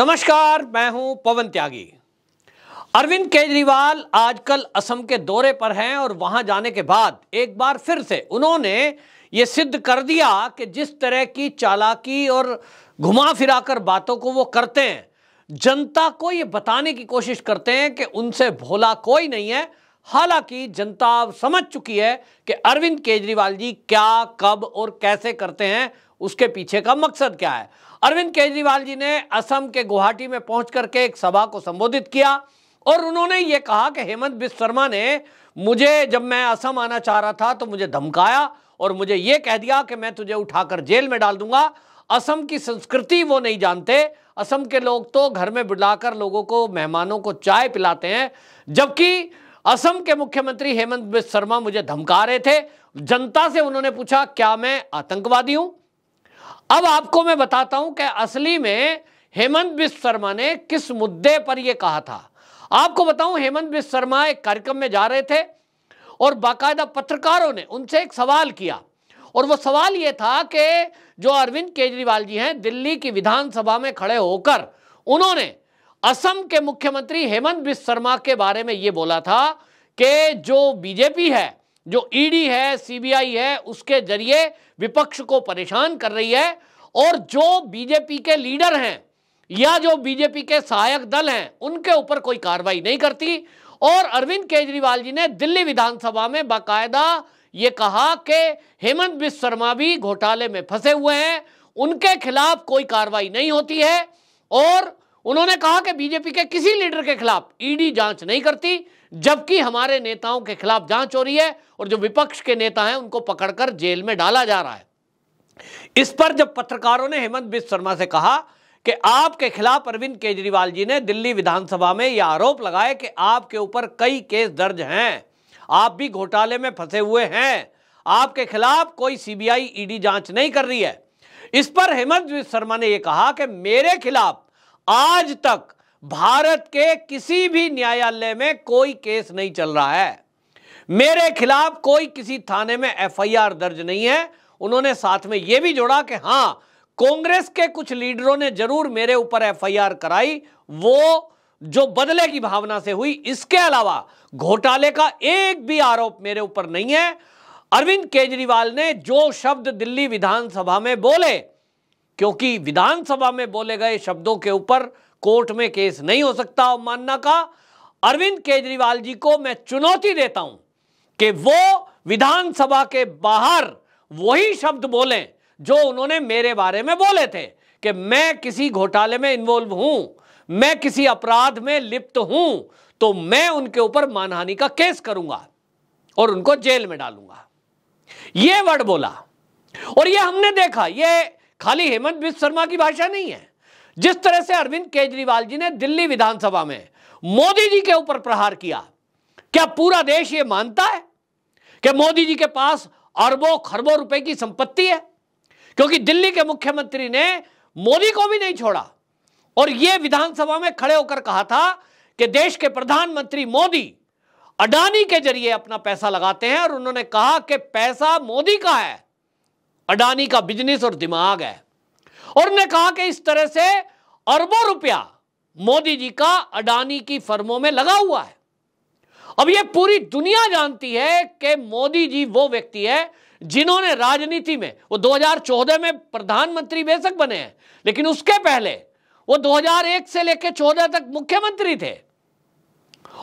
नमस्कार मैं हूं पवन त्यागी अरविंद केजरीवाल आजकल असम के दौरे पर हैं और वहां जाने के बाद एक बार फिर से उन्होंने ये सिद्ध कर दिया कि जिस तरह की चालाकी और घुमा फिरा कर बातों को वो करते हैं जनता को ये बताने की कोशिश करते हैं कि उनसे भोला कोई नहीं है हालांकि जनता अब समझ चुकी है कि अरविंद केजरीवाल जी क्या कब और कैसे करते हैं उसके पीछे का मकसद क्या है अरविंद केजरीवाल जी ने असम के गुवाहाटी में पहुंच करके एक सभा को संबोधित किया और उन्होंने ये कहा कि हेमंत बिस्व शर्मा ने मुझे जब मैं असम आना चाह रहा था तो मुझे धमकाया और मुझे ये कह दिया कि मैं तुझे उठाकर जेल में डाल दूंगा असम की संस्कृति वो नहीं जानते असम के लोग तो घर में बुलाकर लोगों को मेहमानों को चाय पिलाते हैं जबकि असम के मुख्यमंत्री हेमंत बिस्व शर्मा मुझे धमका रहे थे जनता से उन्होंने पूछा क्या मैं आतंकवादी हूं अब आपको मैं बताता हूं कि असली में हेमंत बिस्व शर्मा ने किस मुद्दे पर यह कहा था आपको बताऊं हेमंत बिस्व शर्मा एक कार्यक्रम में जा रहे थे और बाकायदा पत्रकारों ने उनसे एक सवाल किया और वो सवाल यह था कि जो अरविंद केजरीवाल जी हैं दिल्ली की विधानसभा में खड़े होकर उन्होंने असम के मुख्यमंत्री हेमंत बिस्व शर्मा के बारे में यह बोला था कि जो बीजेपी है जो ईडी है सीबीआई है उसके जरिए विपक्ष को परेशान कर रही है और जो बीजेपी के लीडर हैं या जो बीजेपी के सहायक दल हैं उनके ऊपर कोई कार्रवाई नहीं करती और अरविंद केजरीवाल जी ने दिल्ली विधानसभा में बाकायदा ये कहा कि हेमंत बिस्व शर्मा भी घोटाले में फंसे हुए हैं उनके खिलाफ कोई कार्रवाई नहीं होती है और उन्होंने कहा कि बीजेपी के किसी लीडर के खिलाफ ईडी जांच नहीं करती जबकि हमारे नेताओं के खिलाफ जांच हो रही है और जो विपक्ष के नेता हैं उनको पकड़कर जेल में डाला जा रहा है इस पर जब पत्रकारों ने हेमंत बिस्व शर्मा से कहा कि आपके खिलाफ अरविंद केजरीवाल जी ने दिल्ली विधानसभा में यह आरोप लगाया कि आपके ऊपर कई केस दर्ज हैं आप भी घोटाले में फंसे हुए हैं आपके खिलाफ कोई सीबीआई ईडी जांच नहीं कर रही है इस पर हेमंत बिस्व शर्मा ने यह कहा कि मेरे खिलाफ आज तक भारत के किसी भी न्यायालय में कोई केस नहीं चल रहा है मेरे खिलाफ कोई किसी थाने में एफआईआर दर्ज नहीं है उन्होंने साथ में यह भी जोड़ा कि हां कांग्रेस के कुछ लीडरों ने जरूर मेरे ऊपर एफआईआर कराई वो जो बदले की भावना से हुई इसके अलावा घोटाले का एक भी आरोप मेरे ऊपर नहीं है अरविंद केजरीवाल ने जो शब्द दिल्ली विधानसभा में बोले क्योंकि विधानसभा में बोले गए शब्दों के ऊपर कोर्ट में केस नहीं हो सकता अवमानना का अरविंद केजरीवाल जी को मैं चुनौती देता हूं कि वो विधानसभा के बाहर वही शब्द बोलें जो उन्होंने मेरे बारे में बोले थे कि मैं किसी घोटाले में इन्वॉल्व हूं मैं किसी अपराध में लिप्त हूं तो मैं उनके ऊपर मानहानि का केस करूंगा और उनको जेल में डालूंगा यह वर्ड बोला और यह हमने देखा यह खाली हेमंत बिस्व शर्मा की भाषा नहीं है जिस तरह से अरविंद केजरीवाल जी ने दिल्ली विधानसभा में मोदी जी के ऊपर प्रहार किया क्या पूरा देश यह मानता है कि मोदी जी के पास अरबों खरबों रुपए की संपत्ति है क्योंकि दिल्ली के मुख्यमंत्री ने मोदी को भी नहीं छोड़ा और यह विधानसभा में खड़े होकर कहा था कि देश के प्रधानमंत्री मोदी अडानी के जरिए अपना पैसा लगाते हैं और उन्होंने कहा कि पैसा मोदी का है अडानी का बिजनेस और दिमाग है और ने कहा कि इस तरह से अरबों रुपया मोदी जी का अडानी की फर्मों में लगा हुआ है अब यह पूरी दुनिया जानती है कि मोदी जी वो व्यक्ति है जिन्होंने राजनीति में वो 2014 में प्रधानमंत्री बेशक बने हैं लेकिन उसके पहले वो 2001 से लेकर चौदह तक मुख्यमंत्री थे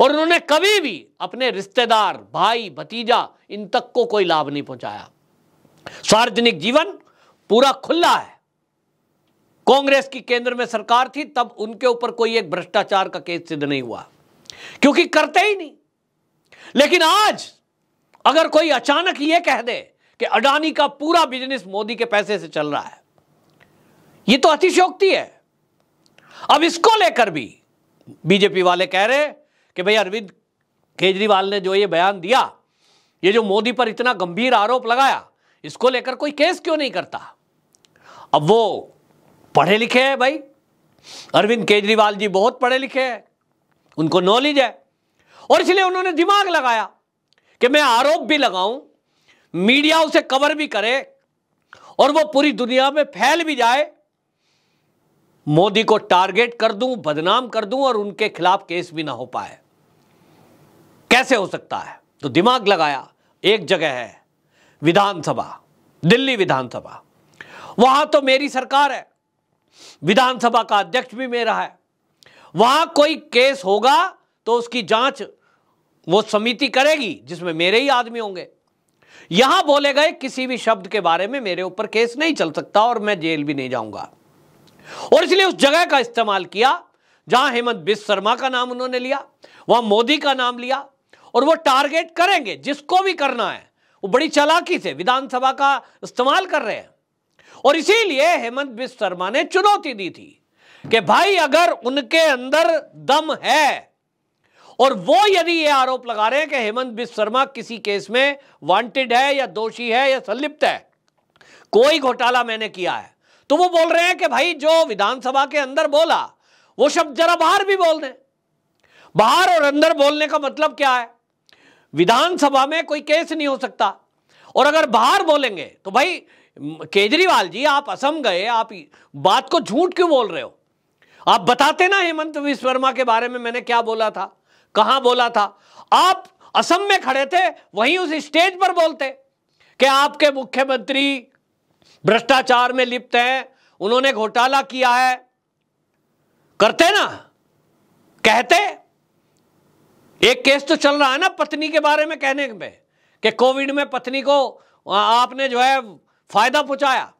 और उन्होंने कभी भी अपने रिश्तेदार भाई भतीजा इन तक को कोई लाभ नहीं पहुंचाया सार्वजनिक जीवन पूरा खुला है कांग्रेस की केंद्र में सरकार थी तब उनके ऊपर कोई एक भ्रष्टाचार का केस सिद्ध नहीं हुआ क्योंकि करते ही नहीं लेकिन आज अगर कोई अचानक यह कह दे कि अडानी का पूरा बिजनेस मोदी के पैसे से चल रहा है यह तो अतिशयोक्ति है अब इसको लेकर भी बीजेपी वाले कह रहे कि भाई अरविंद केजरीवाल ने जो ये बयान दिया ये जो मोदी पर इतना गंभीर आरोप लगाया इसको लेकर कोई केस क्यों नहीं करता अब वो पढ़े लिखे हैं भाई अरविंद केजरीवाल जी बहुत पढ़े लिखे हैं उनको नॉलेज है और इसलिए उन्होंने दिमाग लगाया कि मैं आरोप भी लगाऊं मीडिया उसे कवर भी करे और वो पूरी दुनिया में फैल भी जाए मोदी को टारगेट कर दूं बदनाम कर दूं और उनके खिलाफ केस भी ना हो पाए कैसे हो सकता है तो दिमाग लगाया एक जगह है विधानसभा दिल्ली विधानसभा वहां तो मेरी सरकार है विधानसभा का अध्यक्ष भी मेरा है वहां कोई केस होगा तो उसकी जांच वो समिति करेगी जिसमें मेरे ही आदमी होंगे यहां बोले गए किसी भी शब्द के बारे में मेरे ऊपर केस नहीं चल सकता और मैं जेल भी नहीं जाऊंगा और इसलिए उस जगह का इस्तेमाल किया जहां हेमंत बिश्व शर्मा का नाम उन्होंने लिया वहां मोदी का नाम लिया और वो टारगेट करेंगे जिसको भी करना है वो बड़ी चालाकी से विधानसभा का इस्तेमाल कर रहे हैं और इसीलिए हेमंत बिस्व शर्मा ने चुनौती दी थी कि भाई अगर उनके अंदर दम है और वो यदि ये आरोप लगा रहे हैं कि हेमंत बिस्व शर्मा किसी केस में वांटेड है या दोषी है या संलिप्त है कोई घोटाला मैंने किया है तो वो बोल रहे हैं कि भाई जो विधानसभा के अंदर बोला वो शब्द जरा बाहर भी बोल दें बाहर और अंदर बोलने का मतलब क्या है विधानसभा में कोई केस नहीं हो सकता और अगर बाहर बोलेंगे तो भाई केजरीवाल जी आप असम गए आप बात को झूठ क्यों बोल रहे हो आप बताते ना हेमंत विश्वर्मा के बारे में मैंने क्या बोला था कहां बोला था आप असम में खड़े थे वहीं उस स्टेज पर बोलते कि आपके मुख्यमंत्री भ्रष्टाचार में लिप्त हैं उन्होंने घोटाला किया है करते ना कहते एक केस तो चल रहा है ना पत्नी के बारे में कहने में कि कोविड में पत्नी को आपने जो है फायदा पहुंचाया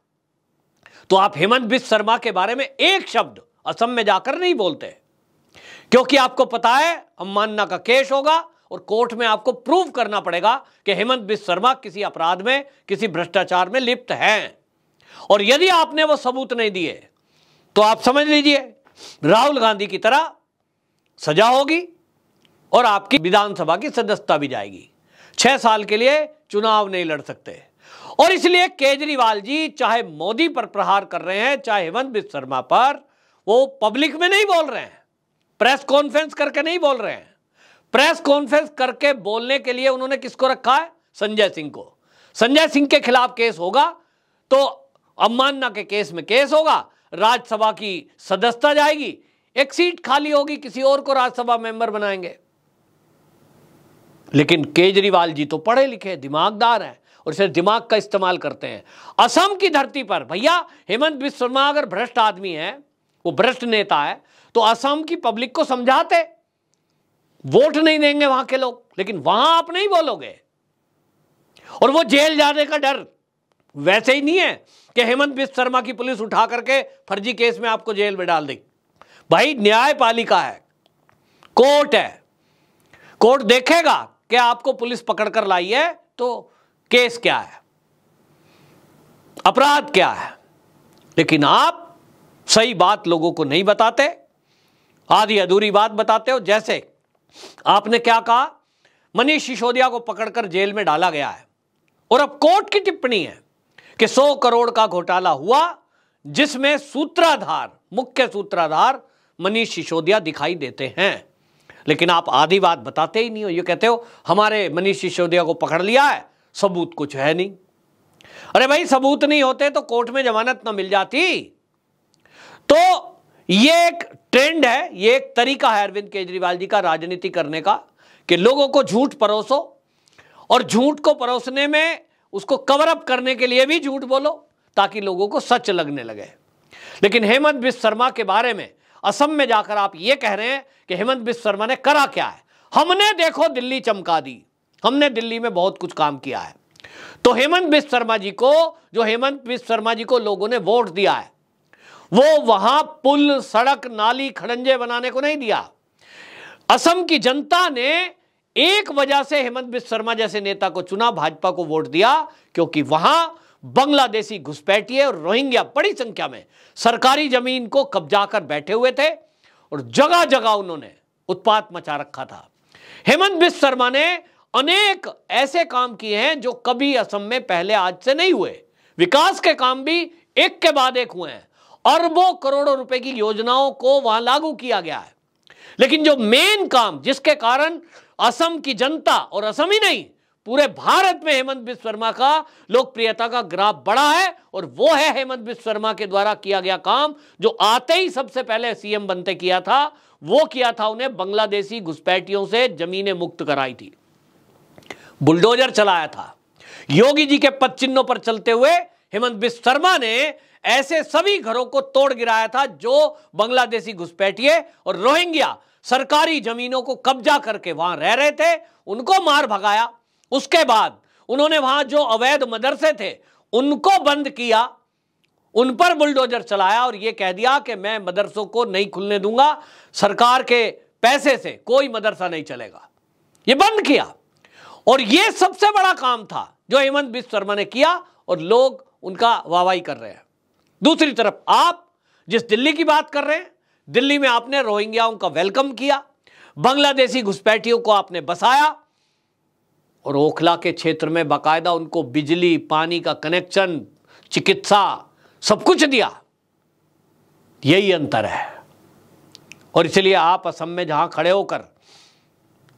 तो आप हेमंत बिश्व शर्मा के बारे में एक शब्द असम में जाकर नहीं बोलते क्योंकि आपको पता है अम्मान्ना का केस होगा और कोर्ट में आपको प्रूव करना पड़ेगा कि हेमंत बिश्व शर्मा किसी अपराध में किसी भ्रष्टाचार में लिप्त हैं और यदि आपने वो सबूत नहीं दिए तो आप समझ लीजिए राहुल गांधी की तरह सजा होगी और आपकी विधानसभा की सदस्यता भी जाएगी छह साल के लिए चुनाव नहीं लड़ सकते और इसलिए केजरीवाल जी चाहे मोदी पर प्रहार कर रहे हैं चाहे हेमंत बिस्व शर्मा पर वो पब्लिक में नहीं बोल रहे हैं प्रेस कॉन्फ्रेंस करके नहीं बोल रहे हैं प्रेस कॉन्फ्रेंस करके बोलने के लिए उन्होंने किसको रखा है संजय सिंह को संजय सिंह के खिलाफ केस होगा तो अवमानना के केस में केस होगा राज्यसभा की सदस्यता जाएगी एक सीट खाली होगी किसी और को राज्यसभा मेंबर बनाएंगे लेकिन केजरीवाल जी तो पढ़े लिखे दिमागदार हैं और सिर्फ दिमाग का इस्तेमाल करते हैं असम की धरती पर भैया हेमंत बिस्व शर्मा अगर भ्रष्ट आदमी है वो भ्रष्ट नेता है तो असम की पब्लिक को समझाते वोट नहीं देंगे वहां के लोग लेकिन वहां आप नहीं बोलोगे और वो जेल जाने का डर वैसे ही नहीं है कि हेमंत बिस्व शर्मा की पुलिस उठा करके फर्जी केस में आपको जेल में डाल देगी भाई न्यायपालिका है कोर्ट है कोर्ट देखेगा कि आपको पुलिस पकड़ कर लाई है तो केस क्या है अपराध क्या है लेकिन आप सही बात लोगों को नहीं बताते आधी अधूरी बात बताते हो जैसे आपने क्या कहा मनीष सिसोदिया को पकड़कर जेल में डाला गया है और अब कोर्ट की टिप्पणी है कि 100 करोड़ का घोटाला हुआ जिसमें सूत्राधार मुख्य सूत्राधार मनीष सिसोदिया दिखाई देते हैं लेकिन आप आधी बात बताते ही नहीं हो ये कहते हो हमारे मनीष सिसोदिया को पकड़ लिया है सबूत कुछ है नहीं अरे भाई सबूत नहीं होते तो कोर्ट में जमानत ना मिल जाती तो ये एक ट्रेंड है ये एक तरीका है अरविंद केजरीवाल जी का राजनीति करने का कि लोगों को झूठ परोसो और झूठ को परोसने में उसको कवर अप करने के लिए भी झूठ बोलो ताकि लोगों को सच लगने लगे लेकिन हेमंत बिस्व शर्मा के बारे में असम में जाकर आप ये कह रहे हैं कि हेमंत बिश्व शर्मा ने करा क्या है हमने देखो दिल्ली चमका दी हमने दिल्ली में बहुत कुछ काम किया है तो हेमंत बिश्व शर्मा जी को जो हेमंत बिश्व शर्मा जी को लोगों ने वोट दिया है वो वहां पुल सड़क नाली खड़ंजे बनाने को नहीं दिया असम की जनता ने एक वजह से हेमंत बिश्व शर्मा जैसे नेता को चुना भाजपा को वोट दिया क्योंकि वहां बांग्लादेशी घुसपैठिए और रोहिंग्या बड़ी संख्या में सरकारी जमीन को कब्जा कर बैठे हुए थे और जगह जगह उन्होंने उत्पात मचा रखा था हेमंत बिस्व शर्मा ने अनेक ऐसे काम किए हैं जो कभी असम में पहले आज से नहीं हुए विकास के काम भी एक के बाद एक हुए हैं अरबों करोड़ों रुपए की योजनाओं को वहां लागू किया गया है लेकिन जो मेन काम जिसके कारण असम की जनता और असम ही नहीं पूरे भारत में हेमंत शर्मा का लोकप्रियता का ग्राफ बड़ा है और वो है हेमंत शर्मा के द्वारा किया गया काम जो आते ही सबसे पहले सीएम बनते किया था वो किया था उन्हें बांग्लादेशी घुसपैठियों से जमीनें मुक्त कराई थी बुलडोजर चलाया था योगी जी के पद चिन्हों पर चलते हुए हेमंत शर्मा ने ऐसे सभी घरों को तोड़ गिराया था जो बांग्लादेशी घुसपैठिए और रोहिंग्या सरकारी जमीनों को कब्जा करके वहां रह रहे थे उनको मार भगाया उसके बाद उन्होंने वहां जो अवैध मदरसे थे उनको बंद किया उन पर बुलडोजर चलाया और यह कह दिया कि मैं मदरसों को नहीं खुलने दूंगा सरकार के पैसे से कोई मदरसा नहीं चलेगा यह बंद किया और यह सबसे बड़ा काम था जो हेमंत बिस्व शर्मा ने किया और लोग उनका वाहवाही कर रहे हैं दूसरी तरफ आप जिस दिल्ली की बात कर रहे हैं दिल्ली में आपने रोहिंग्याओं का वेलकम किया बांग्लादेशी घुसपैठियों को आपने बसाया और ओखला के क्षेत्र में बाकायदा उनको बिजली पानी का कनेक्शन चिकित्सा सब कुछ दिया यही अंतर है और इसलिए आप असम में जहां खड़े होकर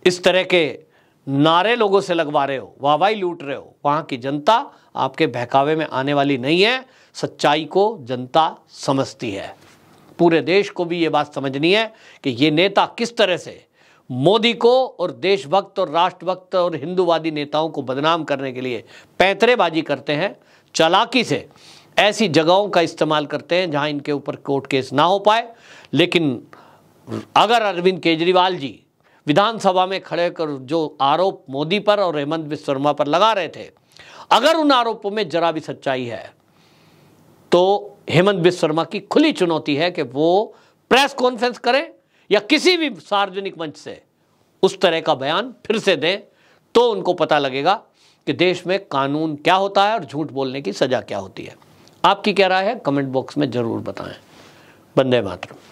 इस तरह के नारे लोगों से लगवा रहे हो वाहवाही लूट रहे हो वहां की जनता आपके बहकावे में आने वाली नहीं है सच्चाई को जनता समझती है पूरे देश को भी ये बात समझनी है कि ये नेता किस तरह से मोदी को और देशभक्त और राष्ट्रभक्त और हिंदूवादी नेताओं को बदनाम करने के लिए पैंतरेबाजी करते हैं चालाकी से ऐसी जगहों का इस्तेमाल करते हैं जहां इनके ऊपर कोर्ट केस ना हो पाए लेकिन अगर अरविंद केजरीवाल जी विधानसभा में खड़े कर जो आरोप मोदी पर और हेमंत विश्व शर्मा पर लगा रहे थे अगर उन आरोपों में जरा भी सच्चाई है तो हेमंत विश्व शर्मा की खुली चुनौती है कि वो प्रेस कॉन्फ्रेंस करें या किसी भी सार्वजनिक मंच से उस तरह का बयान फिर से दें तो उनको पता लगेगा कि देश में कानून क्या होता है और झूठ बोलने की सज़ा क्या होती है आपकी क्या राय है कमेंट बॉक्स में ज़रूर बताएं बंदे मातरम